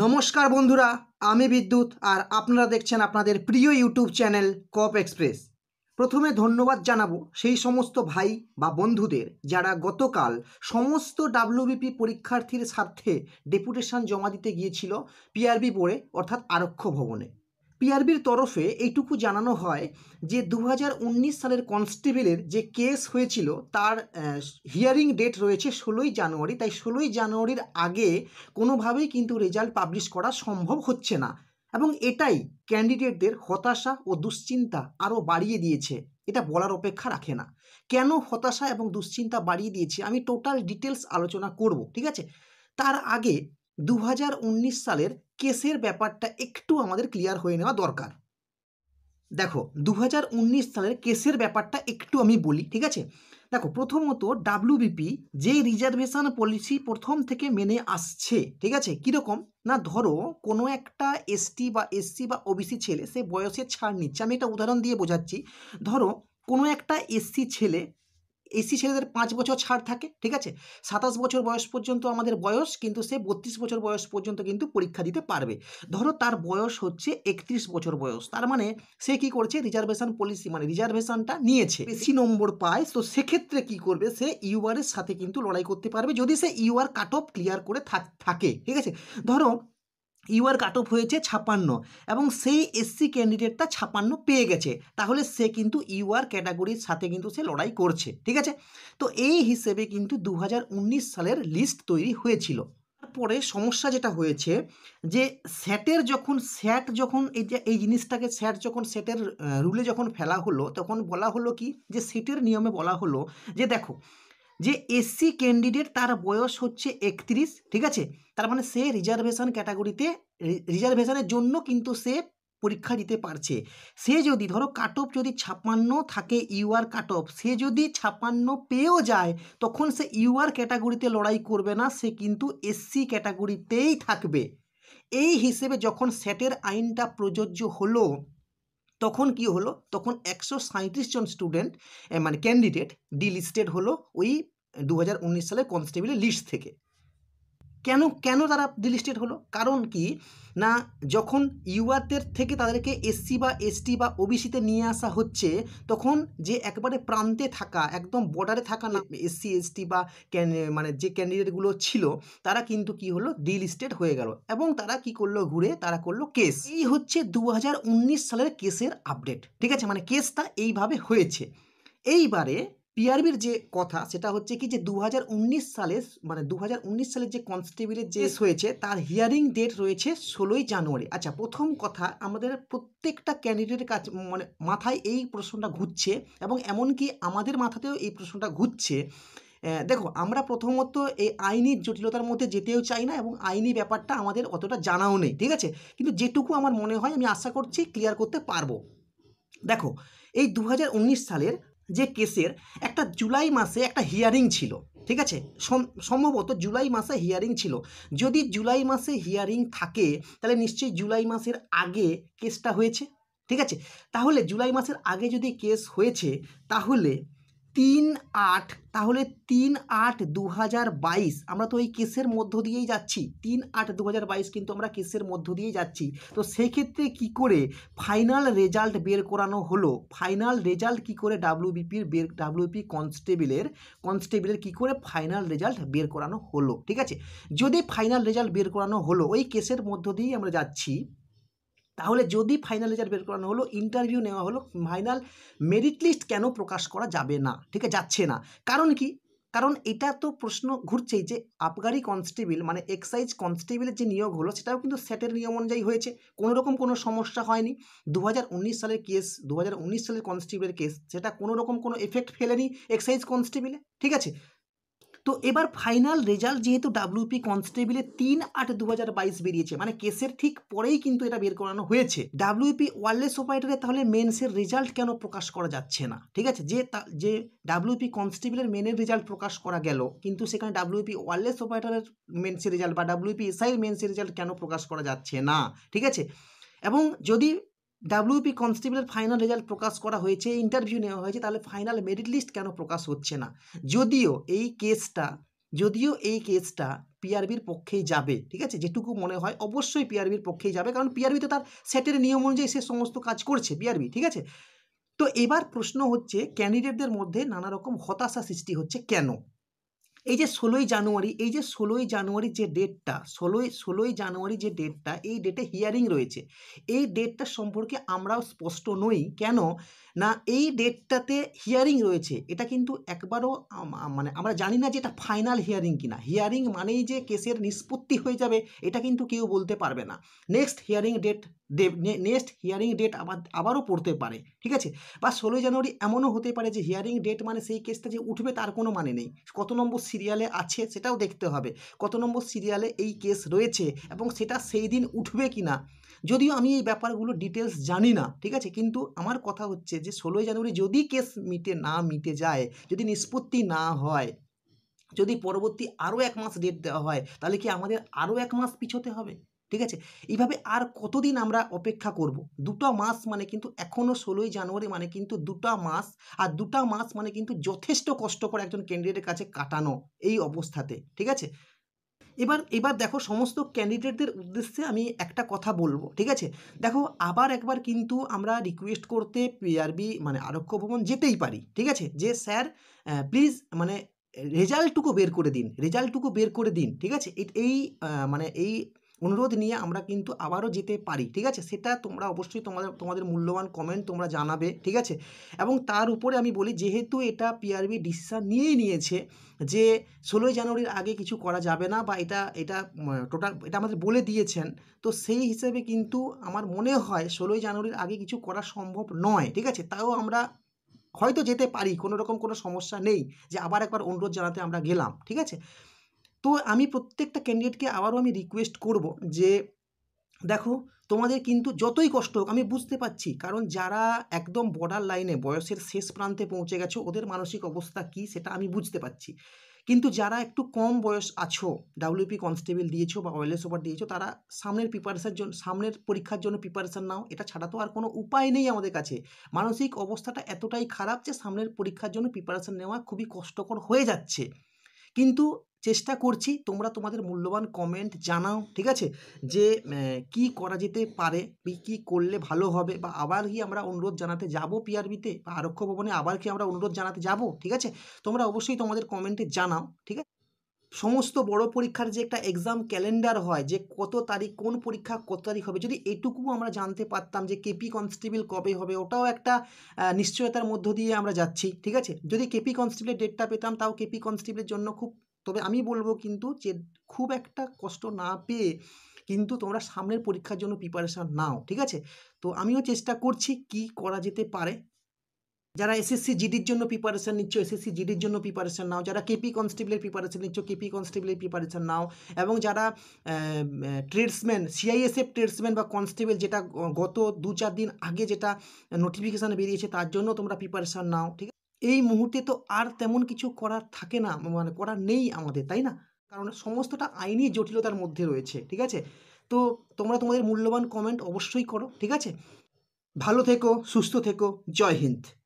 নমস্কার বন্ধুরা আমি বিদ্যুৎ আর আপনারা দেখছেন আপনাদের প্রিয় ইউটিউব চ্যানেল কপ এক্সপ্রেস প্রথমে ধন্যবাদ জানাবো সেই সমস্ত ভাই বা বন্ধুদের যারা গতকাল সমস্ত ডাব্লিউবিপি পরীক্ষার্থীর স্বার্থে ডেপুটেশন জমা দিতে গিয়েছিল পিআরবি বোর্ডে অর্থাৎ আরক্ষ ভবনে পিআরবির তরফে এইটুকু জানানো হয় যে দু সালের কনস্টেবলের যে কেস হয়েছিল তার হিয়ারিং ডেট রয়েছে ষোলোই জানুয়ারি তাই ষোলোই জানুয়ারির আগে কোনোভাবেই কিন্তু রেজাল্ট পাবলিশ করা সম্ভব হচ্ছে না এবং এটাই ক্যান্ডিডেটদের হতাশা ও দুশ্চিন্তা আরও বাড়িয়ে দিয়েছে এটা বলার অপেক্ষা রাখে না কেন হতাশা এবং দুশ্চিন্তা বাড়িয়ে দিয়েছে আমি টোটাল ডিটেলস আলোচনা করব ঠিক আছে তার আগে দু সালের কেসের ব্যাপারটা একটু আমাদের ক্লিয়ার হয়ে নেওয়া দরকার দেখো দু সালের কেসের ব্যাপারটা একটু আমি বলি ঠিক আছে দেখো প্রথমত ডাব্লিউবিপি যে রিজার্ভেশন পলিসি প্রথম থেকে মেনে আসছে ঠিক আছে কীরকম না ধরো কোনো একটা এসটি বা এসসি বা ওবিসি ছেলে সে বয়সে ছাড় নিচ্ছে আমি একটা উদাহরণ দিয়ে বোঝাচ্ছি ধরো কোনো একটা এসসি ছেলে এসি ছেলেদের পাঁচ বছর ছাড় থাকে ঠিক আছে সাতাশ বছর বয়স পর্যন্ত আমাদের বয়স কিন্তু সে বত্রিশ বছর বয়স পর্যন্ত কিন্তু পরীক্ষা দিতে পারবে ধরো তার বয়স হচ্ছে একত্রিশ বছর বয়স তার মানে সে কি করছে রিজার্ভেশন পলিসি মানে রিজার্ভেশনটা নিয়েছে বেশি নম্বর পায় তো সেক্ষেত্রে কি করবে সে ইউআরের সাথে কিন্তু লড়াই করতে পারবে যদি সে ইউআর কাট অফ ক্লিয়ার করে থাকে ঠিক আছে ধরো ইউআর কাট অফ হয়েছে ছাপান্ন এবং সেই এসসি ক্যান্ডিডেটটা ছাপান্ন পেয়ে গেছে তাহলে সে কিন্তু ইউআর ক্যাটাগরির সাথে কিন্তু সে লড়াই করছে ঠিক আছে তো এই হিসেবে কিন্তু দু সালের লিস্ট তৈরি হয়েছিল তারপরে সমস্যা যেটা হয়েছে যে স্যাটের যখন স্যাট যখন এই যে এই জিনিসটাকে স্যাট যখন স্যাটের রুলে যখন ফেলা হলো তখন বলা হলো কি যে সিটের নিয়মে বলা হলো যে দেখো যে এসসি ক্যান্ডিডেট তার বয়স হচ্ছে একত্রিশ ঠিক আছে তার মানে সে রিজার্ভেশন ক্যাটাগরিতে রিজার্ভেশনের জন্য কিন্তু সে পরীক্ষা দিতে পারছে সে যদি ধরো কাট অফ যদি ছাপ্পান্ন থাকে ইউআর কাট অফ সে যদি ছাপ্পান্ন পেয়েও যায় তখন সে ইউআর ক্যাটাগরিতে লড়াই করবে না সে কিন্তু এসসি ক্যাটাগরিতেই থাকবে এই হিসেবে যখন সেটের আইনটা প্রযোজ্য হলো তখন কি হলো তখন একশো জন স্টুডেন্ট মানে ক্যান্ডিডেট ডিলিস্টেড হলো ওই দু সালে কনস্টেবলের লিস্ট থেকে কেন কেন তারা ডিলিস্টেড হলো কারণ কি না যখন ইউয়ারদের থেকে তাদেরকে এসসি বা এসটি বা ওবিসিতে নিয়ে আসা হচ্ছে তখন যে একবারে প্রান্তে থাকা একদম বর্ডারে থাকা না এসসি এসটি বা মানে যে ক্যান্ডিডেটগুলো ছিল তারা কিন্তু কি হলো ডিলিস্টেড হয়ে গেল এবং তারা কি করলো ঘুরে তারা করলো কেস এই হচ্ছে দু সালের কেসের আপডেট ঠিক আছে মানে কেসটা এইভাবে হয়েছে এইবারে পিআরবির যে কথা সেটা হচ্ছে কি যে দু সালে মানে দু সালে যে কনস্টেবলের যে হয়েছে তার হিয়ারিং ডেট রয়েছে ষোলোই জানুয়ারি আচ্ছা প্রথম কথা আমাদের প্রত্যেকটা ক্যান্ডিডেটের কাছে মানে মাথায় এই প্রশ্নটা ঘুরছে এবং এমনকি আমাদের মাথাতেও এই প্রশ্নটা ঘুরছে দেখো আমরা প্রথমত এই আইনি জটিলতার মধ্যে যেতেও চাই না এবং আইনি ব্যাপারটা আমাদের অতটা জানাও নেই ঠিক আছে কিন্তু যেটুকু আমার মনে হয় আমি আশা করছি ক্লিয়ার করতে পারবো দেখো এই দু সালের যে কেসের একটা জুলাই মাসে একটা হিয়ারিং ছিল ঠিক আছে সম্ভবত জুলাই মাসে হিয়ারিং ছিল যদি জুলাই মাসে হিয়ারিং থাকে তাহলে নিশ্চয়ই জুলাই মাসের আগে কেসটা হয়েছে ঠিক আছে তাহলে জুলাই মাসের আগে যদি কেস হয়েছে তাহলে তিন আট তাহলে তিন আট দু হাজার বাইশ আমরা তো ওই কেসের মধ্য দিয়েই যাচ্ছি তিন আট দু হাজার বাইশ কিন্তু আমরা কেসের মধ্য দিয়েই যাচ্ছি তো সেক্ষেত্রে কি করে ফাইনাল রেজাল্ট বের করানো হলো ফাইনাল রেজাল্ট কি করে ডাব্লিউবিপির বের ডাব্লিউপি কনস্টেবলের কনস্টেবলের কী করে ফাইনাল রেজাল্ট বের করানো হলো ঠিক আছে যদি ফাইনাল রেজাল্ট বের করানো হলো ওই কেসের মধ্য দিয়েই আমরা যাচ্ছি তাহলে যদি ফাইনাল রেজাল্ট বের করানো হলো ইন্টারভিউ নেওয়া হলো ফাইনাল মেরিট লিস্ট কেন প্রকাশ করা যাবে না ঠিক আছে যাচ্ছে না কারণ কি কারণ এটা তো প্রশ্ন ঘুরছেই যে আবগারি কনস্টেবল মানে এক্সাইজ কনস্টেবলের যে নিয়োগ হলো সেটাও কিন্তু সেটের নিয়ম অনুযায়ী হয়েছে কোনো রকম কোনো সমস্যা হয়নি দু সালের কেস দু সালের কনস্টেবলের কেস সেটা কোনো রকম কোনো এফেক্ট ফেলেনি এক্সাইজ কনস্টেবলে ঠিক আছে তো এবার ফাইনাল রেজাল্ট যেহেতু ডাব্লিউপি কনস্টেবলে তিন আট দু বেরিয়েছে মানে কেসের ঠিক পরেই কিন্তু এটা বের করানো হয়েছে ডাব্লিউপি ওয়ারলেস অপারেটরে তাহলে মেনসের রেজাল্ট কেন প্রকাশ করা যাচ্ছে না ঠিক আছে যে যে ডাব্লিউপি কনস্টেবলের মেনের রেজাল্ট প্রকাশ করা গেল কিন্তু সেখানে ডাব্লিউপি ওয়ারলেস অপারেটরের মেন্সের রেজাল্ট বা ডাব্লিউপি এসআইয়ের মেন্সের রেজাল্ট কেন প্রকাশ করা যাচ্ছে না ঠিক আছে এবং যদি ডাব্লিউপি কনস্টেবলের ফাইনাল রেজাল্ট প্রকাশ করা হয়েছে ইন্টারভিউ নেওয়া হয়েছে তাহলে ফাইনাল মেরিট লিস্ট কেন প্রকাশ হচ্ছে না যদিও এই কেসটা যদিও এই কেসটা পিআরবির পক্ষেই যাবে ঠিক আছে যেটুকু মনে হয় অবশ্যই পিআরবির পক্ষেই যাবে কারণ পিআরবিতে তার সেটের নিয়ম অনুযায়ী সে সমস্ত কাজ করছে পিআরবি ঠিক আছে তো এবার প্রশ্ন হচ্ছে ক্যান্ডিডেটদের মধ্যে নানা রকম হতাশা সৃষ্টি হচ্ছে কেন এই যে ষোলোই জানুয়ারি এই যে ষোলোই জানুয়ারি যে ডেটটা ষোলোই ষোলোই জানুয়ারি যে ডেটটা এই ডেটে হিয়ারিং রয়েছে এই ডেটটা সম্পর্কে আমরাও স্পষ্ট নই কেন না এই ডেটটাতে হিয়ারিং রয়েছে এটা কিন্তু একবারও মানে আমরা জানি না যে এটা ফাইনাল হিয়ারিং কিনা হিয়ারিং মানেই যে কেসের নিষ্পত্তি হয়ে যাবে এটা কিন্তু কেউ বলতে পারবে না next hearing date next hearing date আবার আবারও পড়তে পারে ঠিক আছে বা ষোলোই জানুয়ারি এমনও হতে পারে যে হিয়ারিং ডেট মানে সেই কেসটা যে উঠবে তার কোনো মানে নেই কত নম্বর সিরিয়ালে আছে সেটাও দেখতে হবে কত নম্বর সিরিয়ালে এই কেস রয়েছে এবং সেটা সেই দিন উঠবে কি না যদিও আমি এই ব্যাপারগুলো ডিটেলস জানি না ঠিক আছে কিন্তু আমার কথা হচ্ছে যে ষোলোই জানুয়ারি যদি কেস মিটে না মিটে যায় যদি নিষ্পত্তি না হয় যদি পরবর্তী আরও এক মাস ডেট দেওয়া হয় তাহলে কি আমাদের আরও এক মাস পিছোতে হবে ঠিক আছে এইভাবে আর কতদিন আমরা অপেক্ষা করব দুটো মাস মানে কিন্তু এখনও ষোলোই জানুয়ারি মানে কিন্তু দুটা মাস আর দুটা মাস মানে কিন্তু যথেষ্ট কষ্টকর একজন ক্যান্ডিডেটের কাছে কাটানো এই অবস্থাতে ঠিক আছে এবার এবার দেখো সমস্ত ক্যান্ডিডেটদের উদ্দেশ্যে আমি একটা কথা বলবো ঠিক আছে দেখো আবার একবার কিন্তু আমরা রিকোয়েস্ট করতে পিআরবি মানে আরক্ষ ভবন যেতেই পারি ঠিক আছে যে স্যার প্লিজ মানে রেজাল্টটুকু বের করে দিন রেজাল্টটুকু বের করে দিন ঠিক আছে এই মানে এই অনুরোধ নিয়ে আমরা কিন্তু আবারও যেতে পারি ঠিক আছে সেটা তোমরা অবশ্যই তোমাদের তোমাদের মূল্যবান কমেন্ট তোমরা জানাবে ঠিক আছে এবং তার উপরে আমি বলি যেহেতু এটা পিআরবি ডিসিশান নিয়েই নিয়েছে যে ষোলোই জানুয়ারির আগে কিছু করা যাবে না বা এটা এটা টোটাল এটা আমাদের বলে দিয়েছেন তো সেই হিসেবে কিন্তু আমার মনে হয় ষোলোই জানুয়ারির আগে কিছু করা সম্ভব নয় ঠিক আছে তাও আমরা হয়তো যেতে পারি কোনো রকম কোনো সমস্যা নেই যে আবার একবার অনুরোধ জানাতে আমরা গেলাম ঠিক আছে তো আমি প্রত্যেকটা ক্যান্ডিডেটকে আবারও আমি রিকোয়েস্ট করব যে দেখো তোমাদের কিন্তু যতই কষ্ট হোক আমি বুঝতে পারছি কারণ যারা একদম বর্ডার লাইনে বয়সের শেষ প্রান্তে পৌঁছে গেছো ওদের মানসিক অবস্থা কি সেটা আমি বুঝতে পারছি কিন্তু যারা একটু কম বয়স আছো ডাব্লিউপি কনস্টেবল দিয়েছো বা ওয়েলেস ওভার দিয়েছো তারা সামনের প্রিপারেশান জন্য সামনের পরীক্ষার জন্য প্রিপারেশান নাও এটা ছাড়া তো আর কোনো উপায় নেই আমাদের কাছে মানসিক অবস্থাটা এতটাই খারাপ যে সামনের পরীক্ষার জন্য প্রিপারেশান নেওয়া খুবই কষ্টকর হয়ে যাচ্ছে কিন্তু চেষ্টা করছি তোমরা তোমাদের মূল্যবান কমেন্ট জানাও ঠিক আছে যে কি করা যেতে পারে কি করলে ভালো হবে বা আবার কি আমরা অনুরোধ জানাতে যাব পিআরবিতে বা আরক্ষ ভবনে আবার কি আমরা অনুরোধ জানাতে যাব ঠিক আছে তোমরা অবশ্যই তোমাদের কমেন্টে জানাও ঠিক আছে সমস্ত বড় পরীক্ষার যে একটা এক্সাম ক্যালেন্ডার হয় যে কত তারিখ কোন পরীক্ষা কত তারিখ হবে যদি এটুকু আমরা জানতে পারতাম যে কেপি কনস্টেবল কবে হবে ওটাও একটা নিশ্চয়তার মধ্য দিয়ে আমরা যাচ্ছি ঠিক আছে যদি কেপি কনস্টেবলের ডেটটা পেতাম তাও কেপি কনস্টেবলের জন্য খুব তবে আমি বলবো কিন্তু যে খুব একটা কষ্ট না পেয়ে কিন্তু তোমরা সামনের পরীক্ষার জন্য প্রিপারেশান নাও ঠিক আছে তো আমিও চেষ্টা করছি কি করা যেতে পারে যারা এসএসসি জিডির জন্য প্রিপারেশান নিচ্ছ এসএসসি জিডির জন্য প্রিপারেশান নাও যারা কেপি কনস্টেবলের প্রিপারেশান নিচ্ছ কেপি কনস্টেবলের প্রিপারেশান নাও এবং যারা ট্রেডসম্যান সিআইএসএফ ট্রেডসম্যান বা কনস্টেবল যেটা গত দু চার দিন আগে যেটা নোটিফিকেশান বেরিয়েছে তার জন্য তোমরা প্রিপারেশান নাও ঠিক এই মুহূর্তে তো আর তেমন কিছু করার থাকে না মানে করার নেই আমাদের তাই না কারণ সমস্তটা আইনি জটিলতার মধ্যে রয়েছে ঠিক আছে তো তোমরা তোমাদের মূল্যবান কমেন্ট অবশ্যই করো ঠিক আছে ভালো থেকো সুস্থ থেকো জয় হিন্দ